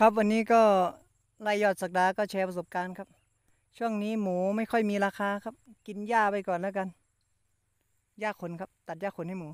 ครับวันนี้ก็ รายยอดสักดา ก็แชร์ประสบการณ์ครับ ช่วงนี้หมูไม่ค่อยมีราคาครับ กินหญ้าไปก่อนแล้วกันหญ้าขนครับ ตัดหญ้าขนให้หมู